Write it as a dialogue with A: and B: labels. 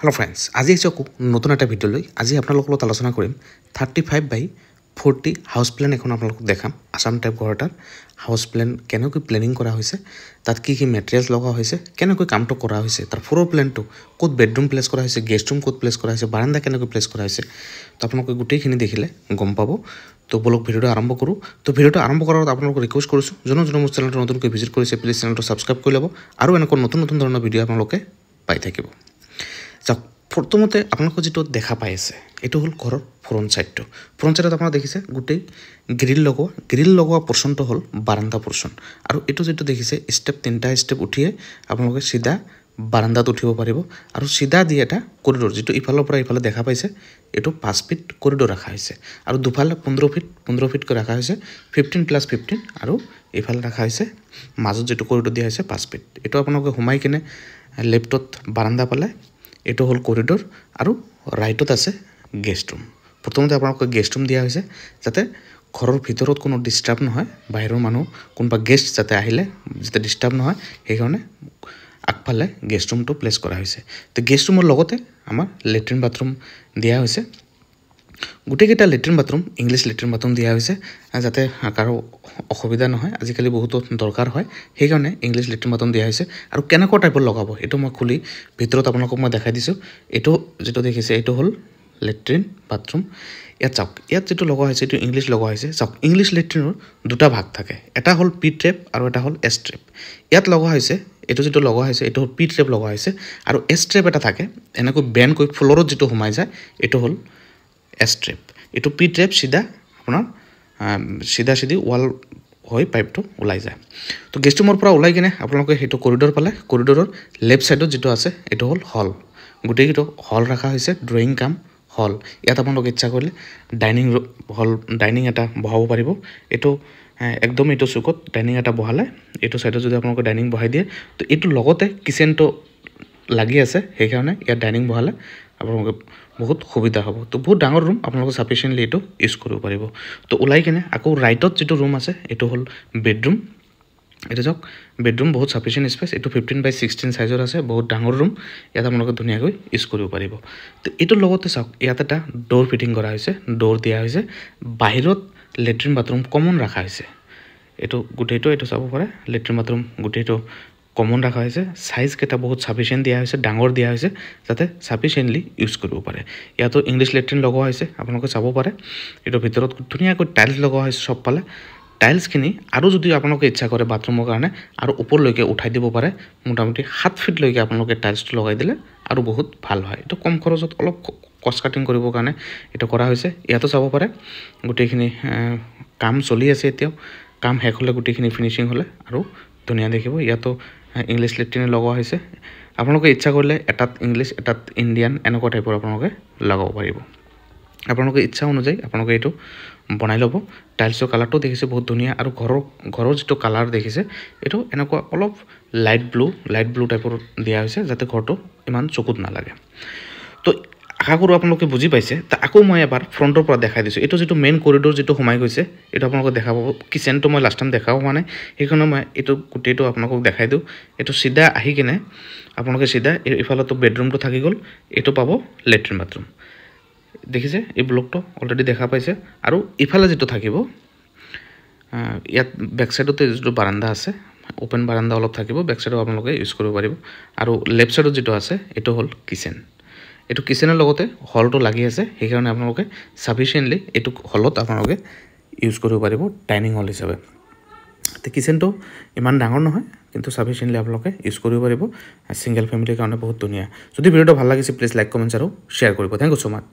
A: hello' friends আজি আহিছোঁ আকৌ নতুন এটা ভিডিঅ'লৈ আজি আপোনালোকৰ লগত আলোচনা কৰিম thirty five by forty house plan এখন আপোনালোকক দেখাম আছাম টাইপ ঘৰ এটাত হাউচ প্লেন কেনেকৈ প্লেনিং কৰা হৈছে তাত কি কি মেটেৰিয়েলছ লগা হৈছে কেনেকৈ কামটো কৰা হৈছে তাৰ ফ্ল'ৰ প্লেনটো ক'ত বেডৰুম প্লেচ কৰা হৈছে গেষ্ট ৰুম ক'ত প্লেচ কৰা হৈছে বাৰাণ্ডা কেনেকৈ প্লেচ কৰা হৈছে তো আপোনালোকে গোটেইখিনি দেখিলে গম পাব তো বলক ভিডিঅ'টো আৰম্ভ কৰোঁ তো ভিডিঅ'টো আৰম্ভ কৰাৰ আগত আপোনালোকক ৰিকুৱেষ্ট কৰিছোঁ যোনে যোনে মোৰ চেনেলটো নতুনকৈ ভিজিট কৰিছে প্লিজ চেনেলটো ছাবস্ক্ৰাইব কৰি ল'ব আৰু এনেকুৱা নতুন নতুন ধৰণৰ ভিডিঅ' আপোনালোকে পাই থাকিব যাওক প্ৰথমতে আপোনালোকৰ যিটো দেখা পাই আছে এইটো হ'ল ঘৰৰ ফ্ৰণ্ট ছাইডটো ফ্ৰণ্ট ছাইডত আপোনাৰ দেখিছে গোটেই গ্ৰিল লগোৱা গ্ৰিল লগোৱা পৰ্চনটো হ'ল বাৰান্দা পৰ্চন আৰু এইটো যিটো দেখিছে ষ্টেপ তিনিটা ষ্টেপ উঠিয়ে আপোনালোকে চিধা বাৰান্দাত উঠিব পাৰিব আৰু চিধা দি এটা কৰিডৰ যিটো ইফালৰ পৰা ইফালে দেখা পাইছে এইটো পাঁচ ফিট কৰিডৰ ৰখা হৈছে আৰু দুফালে পোন্ধৰ ফিট পোন্ধৰ ফিটকৈ ৰখা হৈছে ফিফটিন প্লাছ ফিফটিন আৰু ইফালে ৰখা হৈছে মাজত যিটো কৰিডৰ দিয়া হৈছে পাঁচ ফিট এইটো আপোনালোকে সোমাই কিনে লেফ্টত বাৰান্দা পালে এইটো হ'ল করিডোর আর রাইটত আছে গেস্ট রুম প্রথমতে আপনার গেস্ট রুম দিয়া হয়েছে যাতে ঘরের ভিতর কোনো ডিস্টার্ব নহয় বাইরের মানুষ কোনবা গেস্ট যাতে আহিলে যাতে ডিস্টার্ব নহয় সেই কারণে আগফালে গেস্ট রুমটা প্লেস করা হয়েছে তো গেস্ট রুমের লগতে আমার লেট্রিন বাথরুম দিয়া হয়েছে গোটেইকেইটা latrine bathroom English latrine bathroom দিয়া হৈছে যাতে কাৰো অসুবিধা নহয় আজিকালি বহুতো দৰকাৰ হয় সেইকাৰণে ইংলিছ লেট্ৰিন বাথৰুম দিয়া হৈছে আৰু কেনেকুৱা টাইপৰ লগাব এইটো মই খুলি ভিতৰত আপোনালোকক মই দেখাই দিছোঁ এইটো যিটো দেখিছে এইটো হ'ল লেট্ৰিন বাথৰুম ইয়াত চাওক ইয়াত যিটো লগোৱা হৈছে এইটো ইংলিছ লগোৱা হৈছে চাওক ইংলিছ লেট্ৰিনৰ দুটা ভাগ থাকে এটা হ'ল পি ট্ৰেপ আৰু এটা হ'ল এছ ট্ৰেপ ইয়াত লগোৱা হৈছে এইটো যিটো লগোৱা হৈছে এইটো হ'ল পি ট্ৰেপ লগোৱা হৈছে আৰু এছ ট্ৰেপ এটা থাকে এনেকৈ বেণ্ড কৰি ফ্ল'ৰত যিটো সোমাই যায় এইটো হ'ল এছ ট্ৰেপ এইটো পি ট্ৰেপ চিধা আপোনাৰ চিধা চিধি ৱাল হৈ পাইপটো ওলাই যায় তো গেষ্ট ৰুমৰ পৰা ওলাই কিনে আপোনালোকে সেইটো কৰিডৰ পালে কৰিডৰৰ লেফ্ট ছাইডত যিটো আছে এইটো হ'ল হল গোটেইকেইটো হল ৰখা হৈছে ড্ৰয়িং কাম হল ইয়াত আপোনালোকে ইচ্ছা কৰিলে ডাইনিং হল ডাইনিং এটা বহাব পাৰিব এইটো একদম এইটো চুকত ডাইনিং এটা বহালে এইটো ছাইডত যদি আপোনালোকে ডাইনিং বহাই দিয়ে তো এইটো লগতে কিচেনটো লাগি আছে সেইকাৰণে ইয়াত ডাইনিং বহালে আপোনালোকে বহুত সুবিধা হ'ব তো বহুত ডাঙৰ ৰুম আপোনালোকে চাফিচিয়েণ্টলি এইটো ইউজ কৰিব পাৰিব তো ওলাই কিনে আকৌ ৰাইটত যিটো ৰুম আছে এইটো হ'ল বেডৰুম এইটো চাওক বেডৰুম বহুত চাফিচিয়েণ্ট স্পেচ এইটো ফিফটিন বাই ছিক্সটিন চাইজৰ আছে বহুত ডাঙৰ ৰুম ইয়াত আপোনালোকে ধুনীয়াকৈ ইউজ কৰিব পাৰিব তো এইটোৰ লগতে চাওক ইয়াত এটা ড'ৰ ফিটিং কৰা হৈছে ড'ৰ দিয়া হৈছে বাহিৰত লেট্ৰিন বাথৰুম কমন ৰখা হৈছে এইটো গোটেইটো এইটো চাব পাৰে লেট্ৰিন বাথৰুম গোটেইটো কমন ৰখা হৈছে চাইজকেইটা বহুত চাফিচিয়েণ্ট দিয়া হৈছে ডাঙৰ দিয়া হৈছে যাতে চাফিচিয়েণ্টলি ইউজ কৰিব পাৰে ইয়াতো ইংলিছ লেট্ৰিন লগোৱা হৈছে আপোনালোকে চাব পাৰে এইটোৰ ভিতৰত ধুনীয়াকৈ টাইলছ লগোৱা হৈছে সবফালে টাইলছখিনি আৰু যদি আপোনালোকে ইচ্ছা কৰে বাথৰুমৰ কাৰণে আৰু ওপৰলৈকে উঠাই দিব পাৰে মোটামুটি সাত ফিটলৈকে আপোনালোকে টাইলছটো লগাই দিলে আৰু বহুত ভাল হয় এইটো কম খৰচত অলপ কষ্ট কাটিং কৰিবৰ কাৰণে এইটো কৰা হৈছে ইয়াতো চাব পাৰে গোটেইখিনি কাম চলি আছে এতিয়াও কাম শেষ হ'লে গোটেইখিনি ফিনিচিং হ'লে আৰু ধুনীয়া দেখিব ইয়াতো ইংলিছ লেট্ৰিনে লগোৱা হৈছে আপোনালোকে ইচ্ছা কৰিলে এটাত ইংলিছ এটাত ইণ্ডিয়ান এনেকুৱা টাইপৰ আপোনালোকে লগাব পাৰিব আপোনালোকে ইচ্ছা অনুযায়ী আপোনালোকে এইটো বনাই ল'ব টাইলছৰ কালাৰটো দেখিছে বহুত ধুনীয়া আৰু ঘৰৰ ঘৰৰ যিটো কালাৰ দেখিছে এইটো এনেকুৱা অলপ লাইট ব্লু লাইট ব্লু টাইপৰ দিয়া হৈছে যাতে ঘৰটো ইমান চকুত নালাগে তো আশা কৰোঁ আপোনালোকে বুজি পাইছে আকৌ মই এবাৰ ফ্ৰণ্টৰ পৰা দেখাই দিছোঁ এইটো যিটো মেইন কৰিডৰ যিটো সোমাই গৈছে এইটো আপোনালোকে দেখা পাব কিচেনটো মই লাষ্ট টাইম দেখাব পৰা নাই সেইকাৰণে মই এইটো গোটেইটো আপোনালোকক দেখাই দিওঁ এইটো চিধা আহি কিনে আপোনালোকে চিধা ইফালেতো বেডৰুমটো থাকি গ'ল এইটো পাব লেট্ৰিন বাথৰুম দেখিছে এই ব্লকটো অলৰেডি দেখা পাইছে আৰু ইফালে যিটো থাকিব ইয়াত বেক চাইডতে যিটো বাৰান্দা আছে অ'পেন বাৰান্দা অলপ থাকিব বেক চাইডত আপোনালোকে ইউজ কৰিব পাৰিব আৰু লেফ্ট চাইডত যিটো আছে এইটো হ'ল কিচেন এইটো কিচেনৰ লগতে হলটো লাগি আছে সেইকাৰণে আপোনালোকে চাফিচিয়েণ্টলি এইটো হলত আপোনালোকে ইউজ কৰিব পাৰিব ডাইনিং হল হিচাপে এতিয়া কিচেনটো ইমান ডাঙৰ নহয় কিন্তু চাফিচিয়েণ্টলি আপোনালোকে ইউজ কৰিব পাৰিব ছিংগল ফেমিলিৰ কাৰণে বহুত ধুনীয়া যদি ভিডিঅ'টো ভাল লাগিছে প্লিজ লাইক কমেণ্টছ আৰু শ্বেয়াৰ কৰিব থেংক ইউ ছ' মাছ